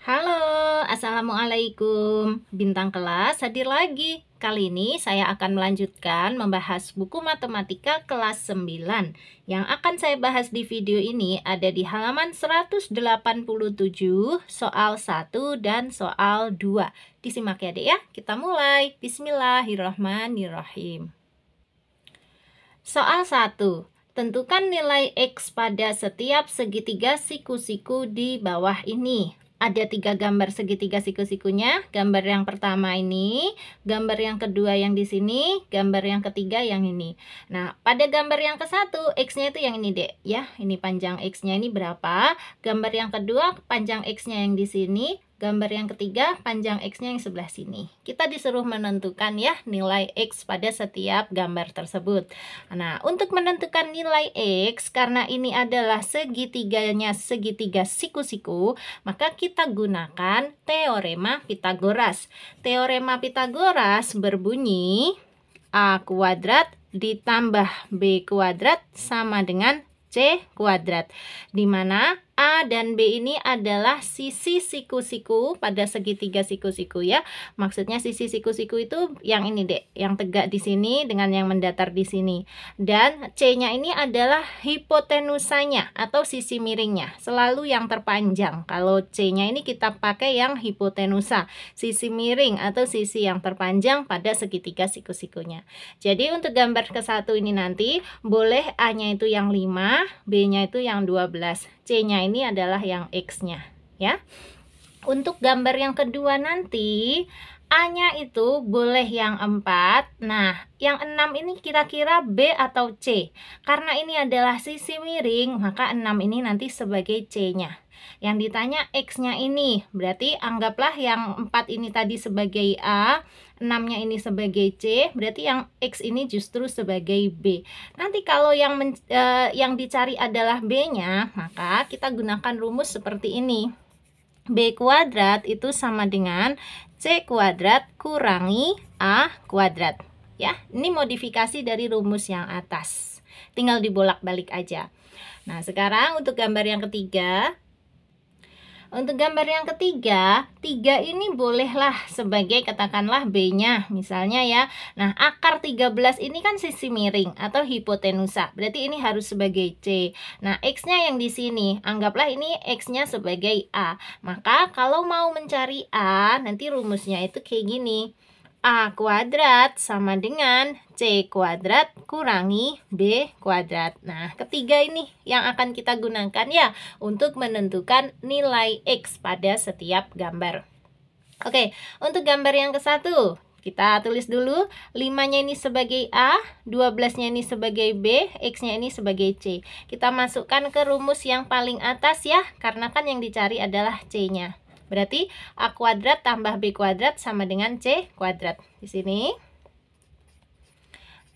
Halo, Assalamualaikum Bintang kelas hadir lagi Kali ini saya akan melanjutkan membahas buku matematika kelas 9 Yang akan saya bahas di video ini ada di halaman 187 Soal 1 dan soal 2 Disimak ya deh ya, kita mulai Bismillahirrahmanirrahim Soal 1 Tentukan nilai X pada setiap segitiga siku-siku di bawah ini ada tiga gambar segitiga siku-sikunya. Gambar yang pertama ini, gambar yang kedua yang di sini, gambar yang ketiga yang ini. Nah, pada gambar yang ke satu, X-nya itu yang ini, deh. Ya, ini panjang X-nya ini berapa? Gambar yang kedua, panjang X-nya yang di sini, Gambar yang ketiga, panjang X-nya yang sebelah sini. Kita disuruh menentukan ya nilai X pada setiap gambar tersebut. Nah, untuk menentukan nilai X, karena ini adalah segitiganya segitiga siku-siku, maka kita gunakan teorema Pythagoras. Teorema Pythagoras berbunyi A kuadrat ditambah B kuadrat sama dengan C kuadrat. Dimana A dan B ini adalah sisi siku-siku pada segitiga siku-siku ya. Maksudnya sisi siku-siku itu yang ini deh, yang tegak di sini dengan yang mendatar di sini. Dan C-nya ini adalah hipotenusanya atau sisi miringnya, selalu yang terpanjang. Kalau C-nya ini kita pakai yang hipotenusa, sisi miring atau sisi yang terpanjang pada segitiga siku-sikunya. Jadi untuk gambar ke satu ini nanti, boleh A-nya itu yang 5, B-nya itu yang 12. C-nya ini adalah yang X-nya ya. Untuk gambar yang kedua nanti A-nya itu boleh yang 4. Nah, yang 6 ini kira-kira B atau C. Karena ini adalah sisi miring, maka 6 ini nanti sebagai C-nya. Yang ditanya X-nya ini, berarti anggaplah yang 4 ini tadi sebagai A, 6-nya ini sebagai C, berarti yang X ini justru sebagai B. Nanti kalau yang men, e, yang dicari adalah B-nya, maka kita gunakan rumus seperti ini. B kuadrat itu sama dengan C kuadrat kurangi A kuadrat. Ya, ini modifikasi dari rumus yang atas. Tinggal dibolak-balik aja. Nah, sekarang untuk gambar yang ketiga, untuk gambar yang ketiga, tiga ini bolehlah sebagai katakanlah B-nya misalnya ya. Nah, akar 13 ini kan sisi miring atau hipotenusa. Berarti ini harus sebagai C. Nah, X-nya yang di sini, anggaplah ini X-nya sebagai A. Maka kalau mau mencari A, nanti rumusnya itu kayak gini. A kuadrat sama dengan C kuadrat kurangi B kuadrat. Nah, ketiga ini yang akan kita gunakan ya untuk menentukan nilai X pada setiap gambar. Oke, untuk gambar yang ke satu, kita tulis dulu 5-nya ini sebagai A, 12-nya ini sebagai B, X-nya ini sebagai C. Kita masukkan ke rumus yang paling atas ya, karena kan yang dicari adalah C-nya. Berarti A kuadrat tambah B kuadrat sama dengan C kuadrat. Di sini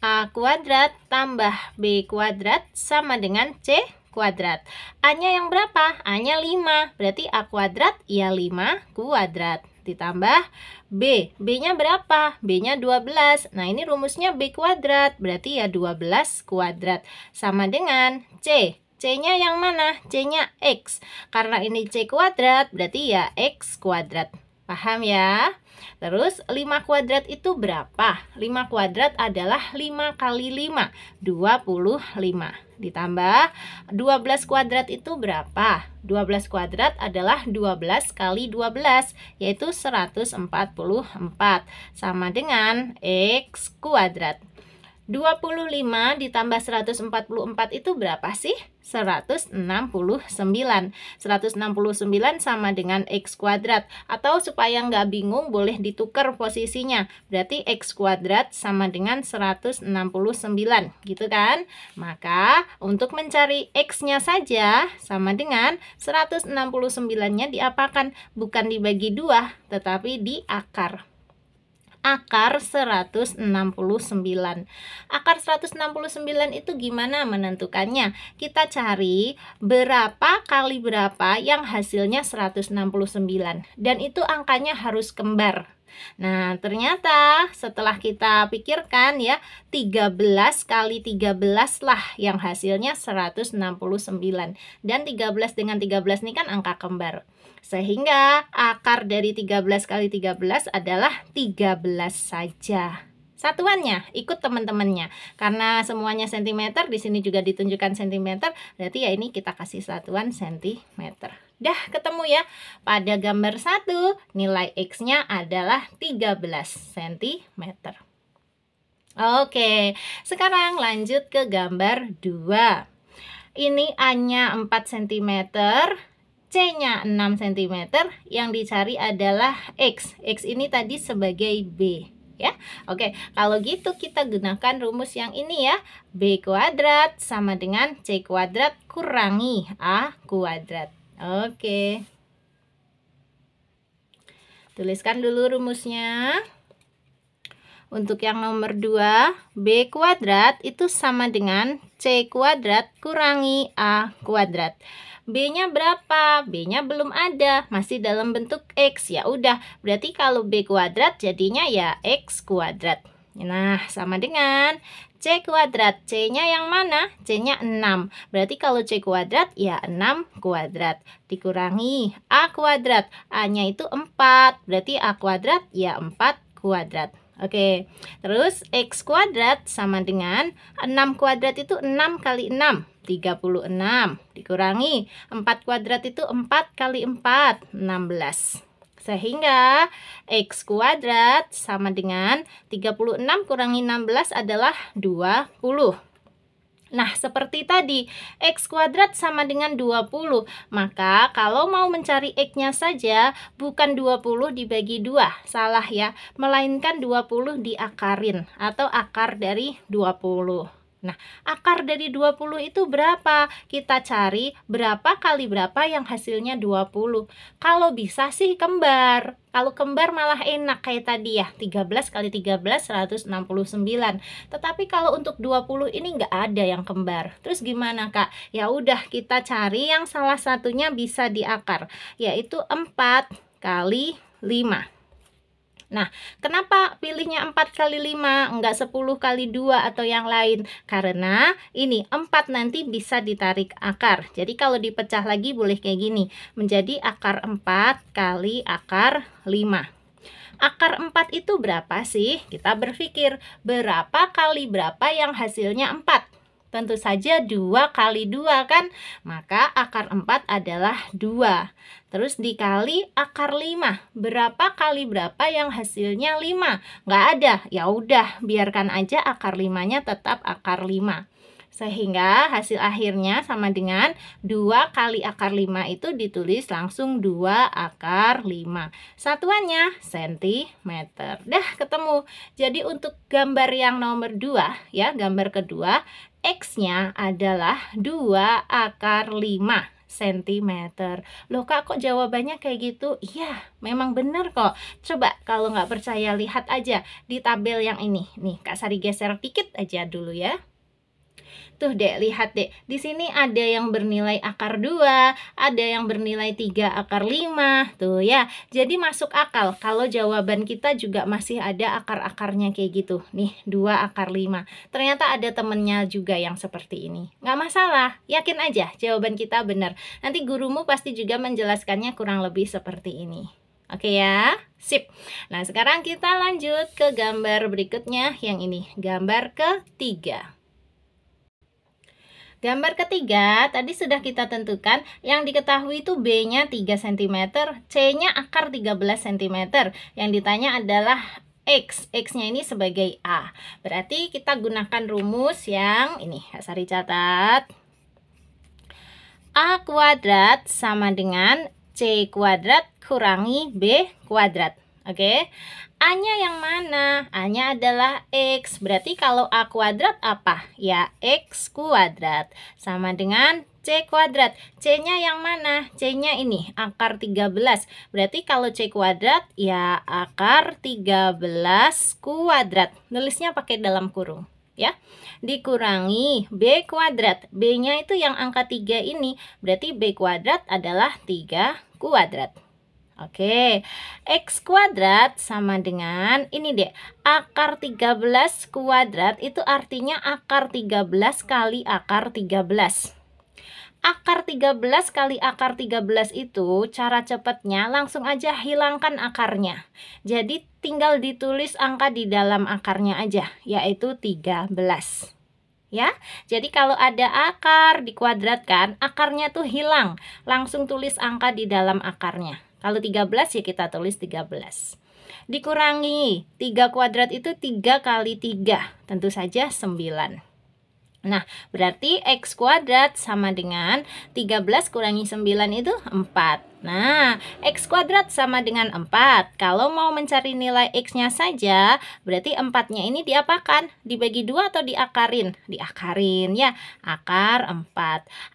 A kuadrat tambah B kuadrat sama dengan C kuadrat. A-nya yang berapa? A-nya 5. Berarti A kuadrat ya 5 kuadrat ditambah B. B-nya berapa? B-nya 12. Nah, ini rumusnya B kuadrat, berarti ya 12 kuadrat. Sama dengan C. C-nya yang mana? C-nya X. Karena ini C kuadrat, berarti ya X kuadrat. Paham ya? Terus 5 kuadrat itu berapa? 5 kuadrat adalah 5 kali 5, 25. Ditambah 12 kuadrat itu berapa? 12 kuadrat adalah 12 kali 12, yaitu 144. Sama dengan X kuadrat. 25 ditambah 144 itu berapa sih? 169. 169 sama dengan X kuadrat. Atau supaya nggak bingung boleh ditukar posisinya. Berarti X kuadrat sama dengan 169 gitu kan. Maka untuk mencari X-nya saja sama dengan 169-nya diapakan? Bukan dibagi dua tetapi diakar akar 169. Akar 169 itu gimana menentukannya? Kita cari berapa kali berapa yang hasilnya 169 dan itu angkanya harus kembar. Nah, ternyata setelah kita pikirkan ya, 13 kali 13 lah yang hasilnya 169. Dan 13 dengan 13 ini kan angka kembar. Sehingga akar dari 13 kali 13 adalah 13 saja satuannya ikut teman-temannya karena semuanya sentimeter di sini juga ditunjukkan sentimeter berarti ya ini kita kasih satuan sentimeter dah ketemu ya pada gambar 1 nilai x-nya adalah 13 cm Oke sekarang lanjut ke gambar 2 ini A-nya 4 cm C-nya 6 cm, yang dicari adalah X. X ini tadi sebagai B ya. Oke, kalau gitu kita gunakan rumus yang ini ya. B kuadrat sama dengan C kuadrat kurangi A kuadrat. Oke. Tuliskan dulu rumusnya. Untuk yang nomor 2, B kuadrat itu sama dengan C kuadrat kurangi A kuadrat. B-nya berapa? B-nya belum ada, masih dalam bentuk X. Ya udah, berarti kalau B kuadrat jadinya ya X kuadrat. Nah, sama dengan C kuadrat. C-nya yang mana? C-nya 6. Berarti kalau C kuadrat, ya 6 kuadrat. Dikurangi A kuadrat. A-nya itu 4. Berarti A kuadrat, ya 4 kuadrat. Oke, terus X kuadrat sama dengan 6 kuadrat itu 6 kali 6. 36 dikurangi 4 kuadrat itu 4 kali 4 16 sehingga X kuadrat sama dengan 36 kurangi 16 adalah 20 Nah, seperti tadi, X kuadrat sama dengan 20. Maka, kalau mau mencari X-nya saja, bukan 20 dibagi 2. Salah ya. Melainkan 20 diakarin atau akar dari 20. Nah, akar dari 20 itu berapa? Kita cari berapa kali berapa yang hasilnya 20. Kalau bisa sih kembar. Kalau kembar malah enak kayak tadi ya, 13 kali 13 169. Tetapi kalau untuk 20 ini nggak ada yang kembar. Terus gimana, Kak? Ya udah kita cari yang salah satunya bisa diakar yaitu 4 kali 5. Nah, kenapa pilihnya 4 kali 5, enggak 10 kali 2 atau yang lain? Karena ini 4 nanti bisa ditarik akar. Jadi kalau dipecah lagi boleh kayak gini, menjadi akar 4 kali akar 5 akar 4 itu berapa sih? Kita berpikir berapa kali berapa yang hasilnya 4 Tentu saja 2 kali 2 kan? Maka akar 4 adalah 2. Terus dikali akar 5. Berapa kali berapa yang hasilnya 5? Nggak ada. Ya udah, biarkan aja akar 5-nya tetap akar 5. Sehingga hasil akhirnya sama dengan 2 kali akar 5 itu ditulis langsung 2 akar 5. Satuannya sentimeter. Dah ketemu. Jadi untuk gambar yang nomor 2 ya, gambar kedua X-nya adalah 2 akar 5 cm. Loh kak kok jawabannya kayak gitu? Iya memang bener kok. Coba kalau nggak percaya lihat aja di tabel yang ini. Nih kak Sari geser dikit aja dulu ya. Tuh deh, lihat deh. Di sini ada yang bernilai akar 2, ada yang bernilai 3 akar 5. Tuh ya. Jadi masuk akal kalau jawaban kita juga masih ada akar-akarnya kayak gitu. Nih, 2 akar 5. Ternyata ada temennya juga yang seperti ini. Nggak masalah, yakin aja jawaban kita benar. Nanti gurumu pasti juga menjelaskannya kurang lebih seperti ini. Oke ya, sip. Nah, sekarang kita lanjut ke gambar berikutnya yang ini, gambar ketiga. Gambar ketiga, tadi sudah kita tentukan yang diketahui itu B-nya 3 cm, C-nya akar 13 cm. Yang ditanya adalah X. X-nya ini sebagai A. Berarti kita gunakan rumus yang ini, Sari catat. A kuadrat sama dengan C kuadrat kurangi B kuadrat. Oke, A-nya yang mana? A-nya adalah X. Berarti kalau A kuadrat apa? Ya, X kuadrat. Sama dengan C kuadrat. C-nya yang mana? C-nya ini, akar 13. Berarti kalau C kuadrat, ya akar 13 kuadrat. Nulisnya pakai dalam kurung. Ya, dikurangi B kuadrat. B-nya itu yang angka 3 ini. Berarti B kuadrat adalah 3 kuadrat. Oke, X kuadrat sama dengan, ini deh, akar 13 kuadrat itu artinya akar 13 kali akar 13 akar 13 kali akar 13 itu cara cepatnya langsung aja hilangkan akarnya. Jadi tinggal ditulis angka di dalam akarnya aja, yaitu 13. Ya, jadi kalau ada akar dikuadratkan, akarnya tuh hilang. Langsung tulis angka di dalam akarnya. Kalau 13 ya kita tulis 13. Dikurangi 3 kuadrat itu 3 kali 3. Tentu saja 9. Nah, berarti X kuadrat sama dengan 13 kurangi 9 itu 4. Nah, X kuadrat sama dengan 4. Kalau mau mencari nilai X-nya saja, berarti 4-nya ini diapakan? Dibagi 2 atau diakarin? Diakarin ya, akar 4.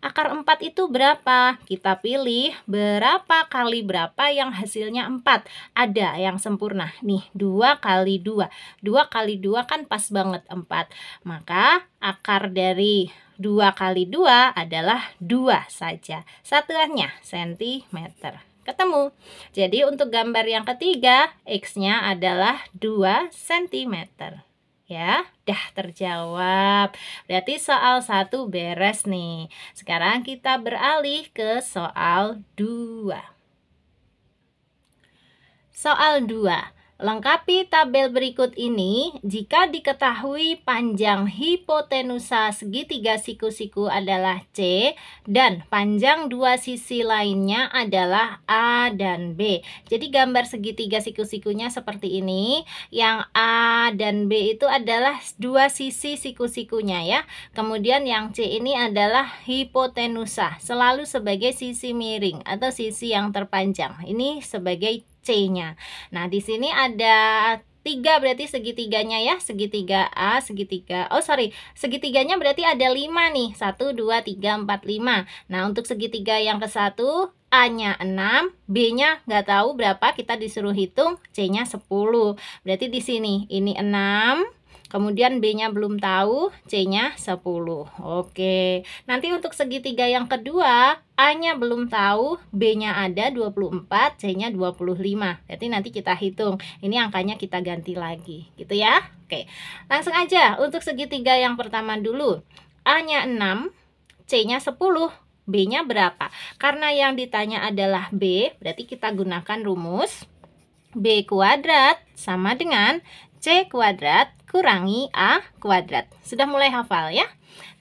Akar 4 itu berapa? Kita pilih berapa kali berapa yang hasilnya 4. Ada yang sempurna. Nih, 2 kali 2. 2 kali 2 kan pas banget 4. Maka akar dari 2 kali 2 adalah 2 saja. Satuannya sentimeter. Ketemu. Jadi untuk gambar yang ketiga, X-nya adalah 2 cm. Ya, dah terjawab. Berarti soal satu beres nih. Sekarang kita beralih ke soal 2. Soal 2. Lengkapi tabel berikut ini jika diketahui panjang hipotenusa segitiga siku-siku adalah C dan panjang dua sisi lainnya adalah A dan B. Jadi gambar segitiga siku-sikunya seperti ini. Yang A dan B itu adalah dua sisi siku-sikunya ya. Kemudian yang C ini adalah hipotenusa, selalu sebagai sisi miring atau sisi yang terpanjang. Ini sebagai C-nya. Nah, di sini ada tiga berarti segitiganya ya segitiga A segitiga oh sorry segitiganya berarti ada lima nih satu dua tiga empat lima nah untuk segitiga yang ke satu A nya 6 B nya nggak tahu berapa kita disuruh hitung C nya 10 berarti di sini ini 6 Kemudian B-nya belum tahu, C-nya 10. Oke. Nanti untuk segitiga yang kedua, A-nya belum tahu, B-nya ada 24, C-nya 25. Jadi nanti kita hitung. Ini angkanya kita ganti lagi, gitu ya. Oke. Langsung aja untuk segitiga yang pertama dulu. A-nya 6, C-nya 10, B-nya berapa? Karena yang ditanya adalah B, berarti kita gunakan rumus B kuadrat sama dengan C kuadrat kurangi A kuadrat. Sudah mulai hafal ya?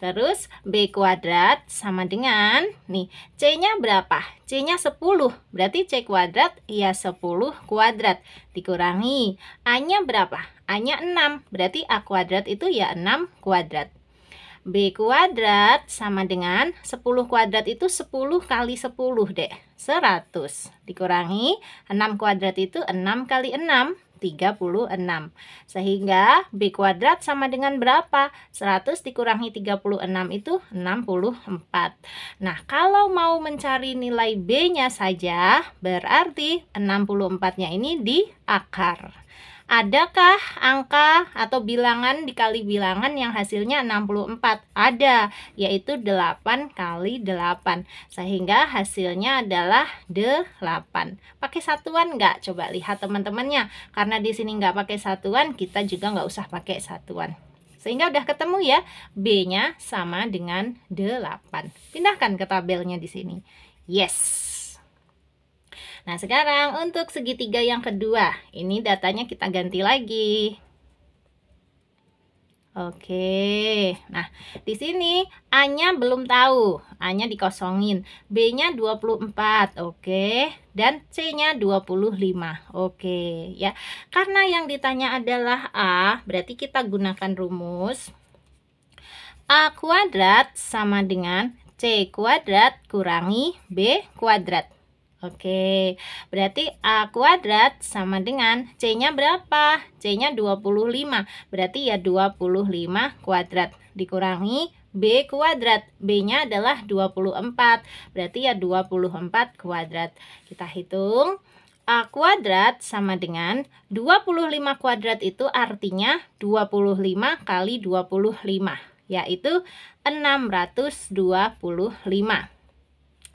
Terus B kuadrat sama dengan, nih, C-nya berapa? C-nya 10, berarti C kuadrat ya 10 kuadrat. Dikurangi, A-nya berapa? A-nya 6, berarti A kuadrat itu ya 6 kuadrat. B kuadrat sama dengan 10 kuadrat itu 10 kali 10 deh, 100 Dikurangi 6 kuadrat itu 6 kali 6 36. Sehingga B kuadrat sama dengan berapa? 100 dikurangi 36 itu 64. Nah, kalau mau mencari nilai B-nya saja, berarti 64-nya ini di akar Adakah angka atau bilangan dikali bilangan yang hasilnya 64? Ada, yaitu 8 kali 8. Sehingga hasilnya adalah 8. Pakai satuan nggak? Coba lihat teman-temannya. Karena di sini nggak pakai satuan, kita juga nggak usah pakai satuan. Sehingga udah ketemu ya, B-nya sama dengan 8. Pindahkan ke tabelnya di sini. Yes. Nah, sekarang untuk segitiga yang kedua, ini datanya kita ganti lagi. Oke, nah di sini A-nya belum tahu, A-nya dikosongin, B-nya 24, oke, dan C-nya 25, oke ya. Karena yang ditanya adalah A, berarti kita gunakan rumus A kuadrat sama dengan C kuadrat kurangi B kuadrat. Oke, berarti A kuadrat sama dengan C-nya berapa? C-nya 25, berarti ya 25 kuadrat dikurangi B kuadrat, B-nya adalah 24, berarti ya 24 kuadrat. Kita hitung, A kuadrat sama dengan 25 kuadrat itu artinya 25 kali 25, yaitu 625.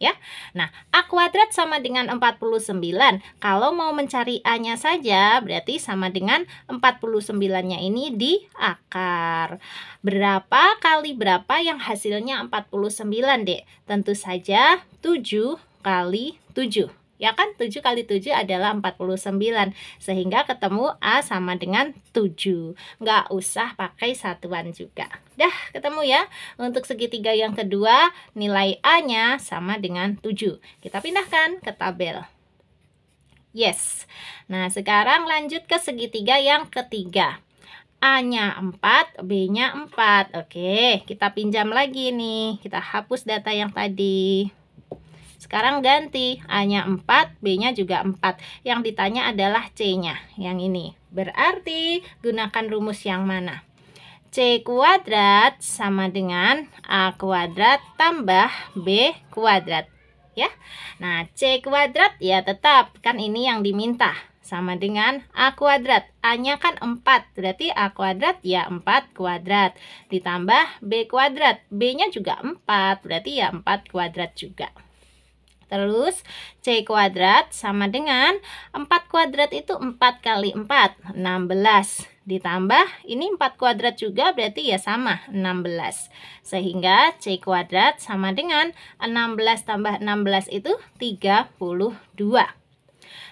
ya. Nah, A kuadrat sama dengan 49. Kalau mau mencari A-nya saja, berarti sama dengan 49-nya ini di akar Berapa kali berapa yang hasilnya 49, Dek? Tentu saja 7 kali 7. Ya kan 7 kali 7 adalah 49 Sehingga ketemu A sama dengan 7 Nggak usah pakai satuan juga Dah ketemu ya Untuk segitiga yang kedua nilai A nya sama dengan 7 Kita pindahkan ke tabel Yes. Nah, sekarang lanjut ke segitiga yang ketiga. A-nya 4, B-nya 4. Oke, kita pinjam lagi nih. Kita hapus data yang tadi. Sekarang ganti A-nya 4, B-nya juga 4. Yang ditanya adalah C-nya, yang ini. Berarti gunakan rumus yang mana? C kuadrat sama dengan A kuadrat tambah B kuadrat ya. Nah, C kuadrat ya tetap kan ini yang diminta sama dengan A kuadrat. A-nya kan 4, berarti A kuadrat ya 4 kuadrat. Ditambah B kuadrat, B-nya juga 4, berarti ya 4 kuadrat juga. Terus C kuadrat sama dengan 4 kuadrat itu 4 kali 4, 16. Ditambah ini 4 kuadrat juga berarti ya sama, 16. Sehingga C kuadrat sama dengan 16 tambah 16 itu 32.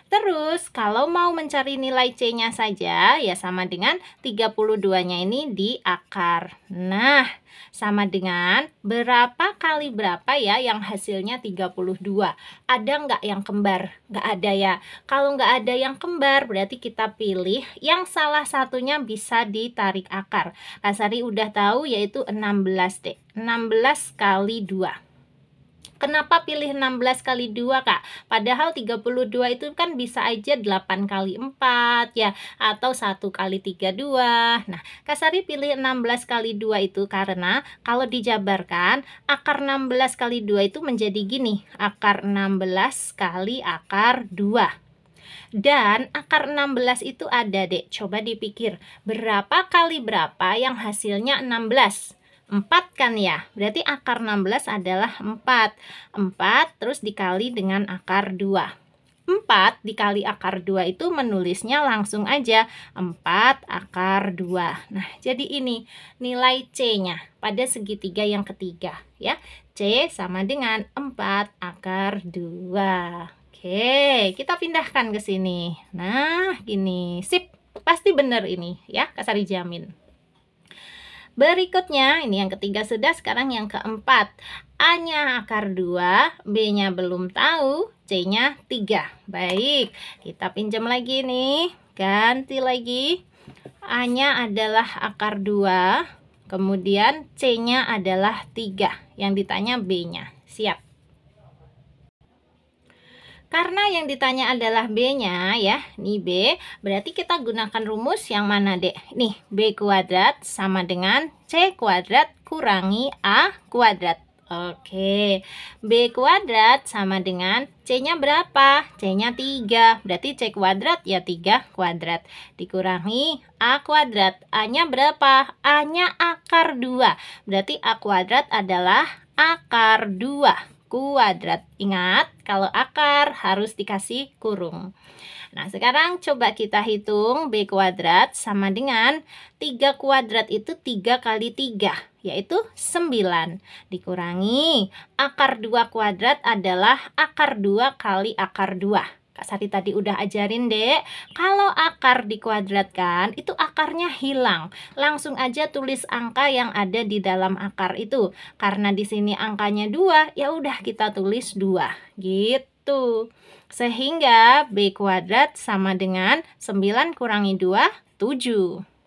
Terus kalau mau mencari nilai C-nya saja ya sama dengan 32-nya ini di akar. Nah, sama dengan berapa kali berapa ya yang hasilnya 32? Ada nggak yang kembar? Nggak ada ya. Kalau nggak ada yang kembar berarti kita pilih yang salah satunya bisa ditarik akar. Kasari udah tahu yaitu 16 deh. 16 kali 2. Kenapa pilih 16 kali 2 Kak? Padahal 32 itu kan bisa aja 8 kali 4 ya atau 1 kali 32. Nah, Kasari pilih 16 kali 2 itu karena kalau dijabarkan akar 16 kali 2 itu menjadi gini, akar 16 kali akar 2. Dan akar 16 itu ada dek Coba dipikir Berapa kali berapa yang hasilnya 16 4 kan ya. Berarti akar 16 adalah 4. 4 terus dikali dengan akar 2. 4 dikali akar 2 itu menulisnya langsung aja 4 akar 2. Nah, jadi ini nilai C-nya pada segitiga yang ketiga ya. C sama dengan 4 akar 2. Oke, kita pindahkan ke sini. Nah, gini. Sip, pasti benar ini ya, Kasari jamin. Berikutnya, ini yang ketiga sudah, sekarang yang keempat. A-nya akar 2, B-nya belum tahu, C-nya 3. Baik, kita pinjam lagi nih. Ganti lagi. A-nya adalah akar 2, kemudian C-nya adalah 3. Yang ditanya B-nya. Siap. Karena yang ditanya adalah B-nya ya, ini B, berarti kita gunakan rumus yang mana dek? Nih, B kuadrat sama dengan C kuadrat kurangi A kuadrat. Oke, B kuadrat sama dengan C-nya berapa? C-nya 3, berarti C kuadrat ya 3 kuadrat. Dikurangi A kuadrat, A-nya berapa? A-nya akar 2, berarti A kuadrat adalah akar 2 kuadrat. Ingat, kalau akar harus dikasih kurung. Nah, sekarang coba kita hitung B kuadrat sama dengan 3 kuadrat itu 3 kali 3, yaitu 9. Dikurangi, akar 2 kuadrat adalah akar 2 kali akar 2. Kak Sati tadi udah ajarin, Dek. Kalau akar dikuadratkan, itu akarnya hilang. Langsung aja tulis angka yang ada di dalam akar itu. Karena di sini angkanya 2, ya udah kita tulis 2. Gitu. Sehingga B kuadrat sama dengan 9 kurangi 2, 7.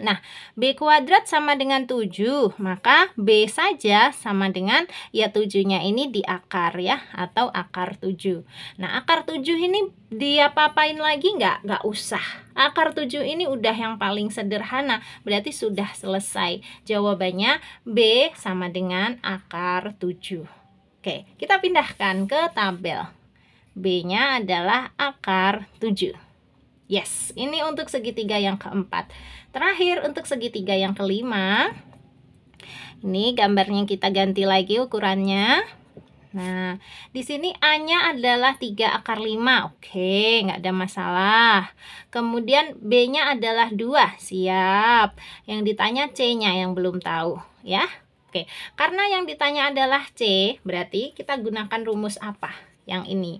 Nah, B kuadrat sama dengan 7, maka B saja sama dengan ya 7-nya ini akar ya, atau akar 7. Nah, akar 7 ini dia apain lagi nggak? Nggak usah. Akar 7 ini udah yang paling sederhana, berarti sudah selesai. Jawabannya B sama dengan akar 7. Oke, kita pindahkan ke tabel. B-nya adalah akar 7. Yes, ini untuk segitiga yang keempat. Terakhir untuk segitiga yang kelima. Ini gambarnya kita ganti lagi ukurannya. Nah, di sini A-nya adalah 3 akar 5. Oke, nggak ada masalah. Kemudian B-nya adalah 2. Siap. Yang ditanya C-nya yang belum tahu, ya. Oke, karena yang ditanya adalah C, berarti kita gunakan rumus apa? Yang ini.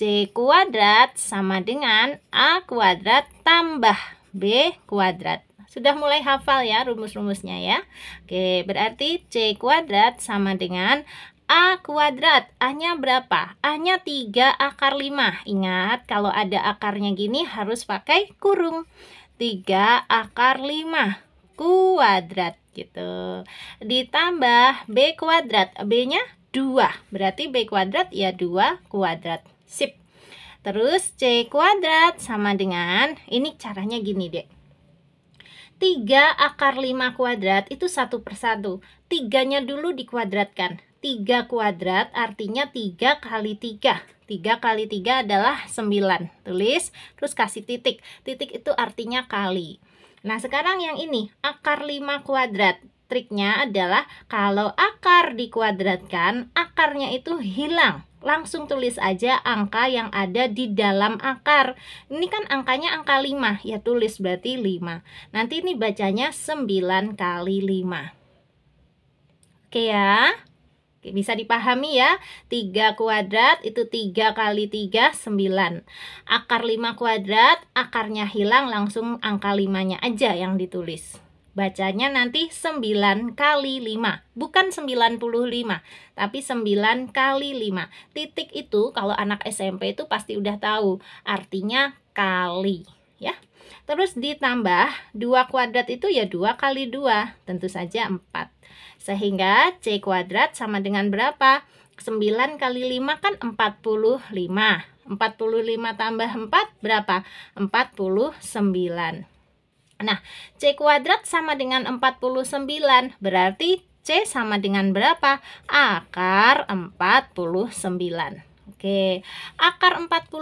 C kuadrat sama dengan A kuadrat tambah B kuadrat. Sudah mulai hafal ya rumus-rumusnya ya. Oke, berarti C kuadrat sama dengan A kuadrat, A-nya berapa? A-nya 3 akar 5. Ingat, kalau ada akarnya gini harus pakai kurung. 3 akar 5 kuadrat gitu. Ditambah B kuadrat, B-nya 2. Berarti B kuadrat ya 2 kuadrat. Sip. Terus C kuadrat sama dengan, ini caranya gini deh 3 akar 5 kuadrat itu satu persatu. Tiganya dulu dikuadratkan. 3 kuadrat artinya 3 kali 3. 3 kali 3 adalah 9. Tulis, terus kasih titik. Titik itu artinya kali. Nah, sekarang yang ini, akar 5 kuadrat. Triknya adalah kalau akar dikuadratkan, akarnya itu hilang langsung tulis aja angka yang ada di dalam akar. Ini kan angkanya angka 5, ya tulis berarti 5. Nanti ini bacanya 9 kali 5. Oke ya. Oke, bisa dipahami ya. 3 kuadrat itu 3 kali 3, 9. Akar 5 kuadrat, akarnya hilang langsung angka 5-nya aja yang ditulis. Bacanya nanti 9 kali 5, bukan 95, tapi 9 kali 5. Titik itu kalau anak SMP itu pasti udah tahu, artinya kali ya. Terus ditambah 2 kuadrat itu ya 2 kali 2, tentu saja 4. Sehingga C kuadrat sama dengan berapa? 9 kali 5 kan 45. 45 tambah 4 berapa? 49. Nah, C kuadrat sama dengan 49, berarti C sama dengan berapa? Akar 49. Oke, akar 49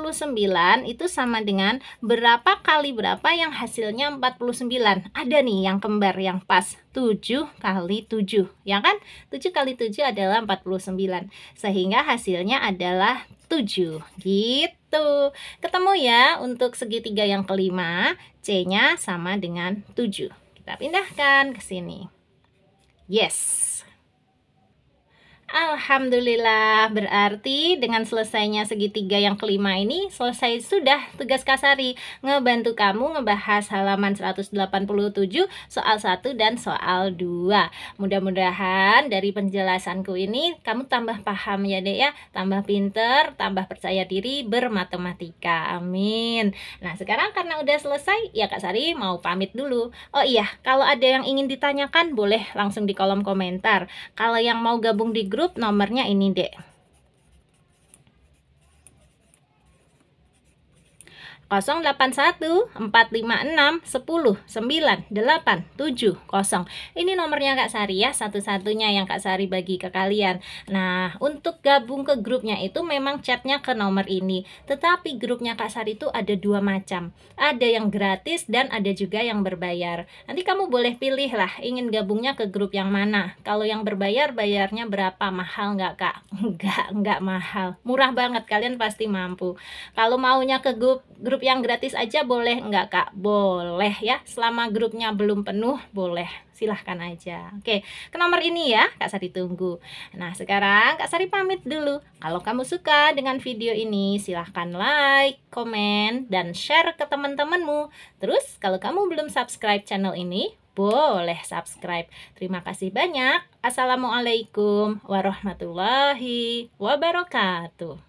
itu sama dengan berapa kali berapa yang hasilnya 49? Ada nih yang kembar yang pas, 7 kali 7, ya kan? 7 kali 7 adalah 49, sehingga hasilnya adalah 7, gitu. Tuh, gitu. ketemu ya untuk segitiga yang kelima, C-nya sama dengan 7. Kita pindahkan ke sini. Yes. Alhamdulillah, berarti dengan selesainya segitiga yang kelima ini, selesai sudah tugas Kasari ngebantu kamu ngebahas halaman 187, soal 1 dan soal 2. Mudah-mudahan dari penjelasanku ini kamu tambah paham ya Dek ya, tambah pinter, tambah percaya diri bermatematika. Amin. Nah, sekarang karena udah selesai, ya Kak Sari mau pamit dulu. Oh iya, kalau ada yang ingin ditanyakan boleh langsung di kolom komentar. Kalau yang mau gabung di grup grup nomornya ini dek 081456109870 Ini nomornya Kak Sari ya, satu-satunya yang Kak Sari bagi ke kalian. Nah, untuk gabung ke grupnya itu memang chatnya ke nomor ini. Tetapi grupnya Kak Sari itu ada dua macam. Ada yang gratis dan ada juga yang berbayar. Nanti kamu boleh pilih lah ingin gabungnya ke grup yang mana. Kalau yang berbayar bayarnya berapa? Mahal nggak Kak? Nggak, nggak mahal. Murah banget kalian pasti mampu. Kalau maunya ke grup grup grup yang gratis aja boleh enggak kak? Boleh ya, selama grupnya belum penuh boleh, silahkan aja. Oke, ke nomor ini ya, Kak Sari tunggu. Nah sekarang Kak Sari pamit dulu. Kalau kamu suka dengan video ini, silahkan like, komen, dan share ke teman-temanmu. Terus kalau kamu belum subscribe channel ini, boleh subscribe. Terima kasih banyak. Assalamualaikum warahmatullahi wabarakatuh.